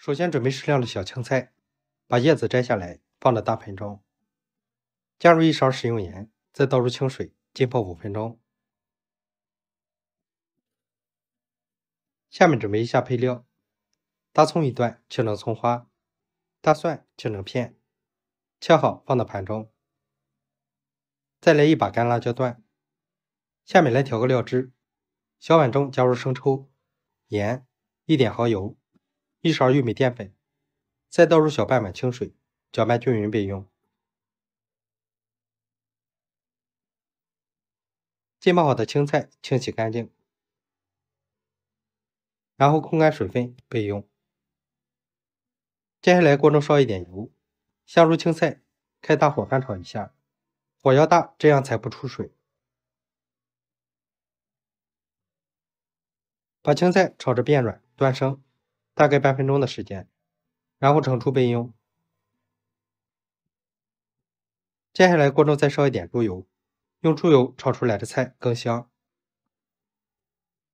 首先准备适量的小青菜，把叶子摘下来放到大盆中，加入一勺食用盐，再倒入清水浸泡五分钟。下面准备一下配料：大葱一段切成葱花，大蒜切成片，切好放到盘中。再来一把干辣椒段。下面来调个料汁：小碗中加入生抽、盐、一点蚝油。一勺玉米淀粉，再倒入小半碗清水，搅拌均匀备用。浸泡好的青菜清洗干净，然后控干水分备用。接下来，锅中烧一点油，下入青菜，开大火翻炒一下，火要大，这样才不出水。把青菜炒至变软，断生。大概半分钟的时间，然后盛出备用。接下来，锅中再烧一点猪油，用猪油炒出来的菜更香。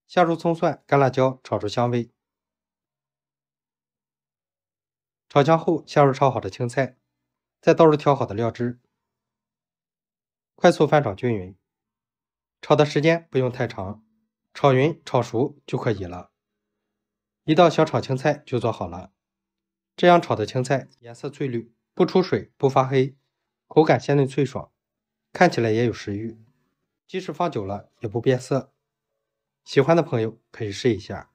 下入葱蒜、干辣椒，炒出香味。炒香后，下入炒好的青菜，再倒入调好的料汁，快速翻炒均匀。炒的时间不用太长，炒匀炒熟就可以了。一道小炒青菜就做好了，这样炒的青菜颜色翠绿，不出水不发黑，口感鲜嫩脆爽，看起来也有食欲，即使放久了也不变色。喜欢的朋友可以试一下。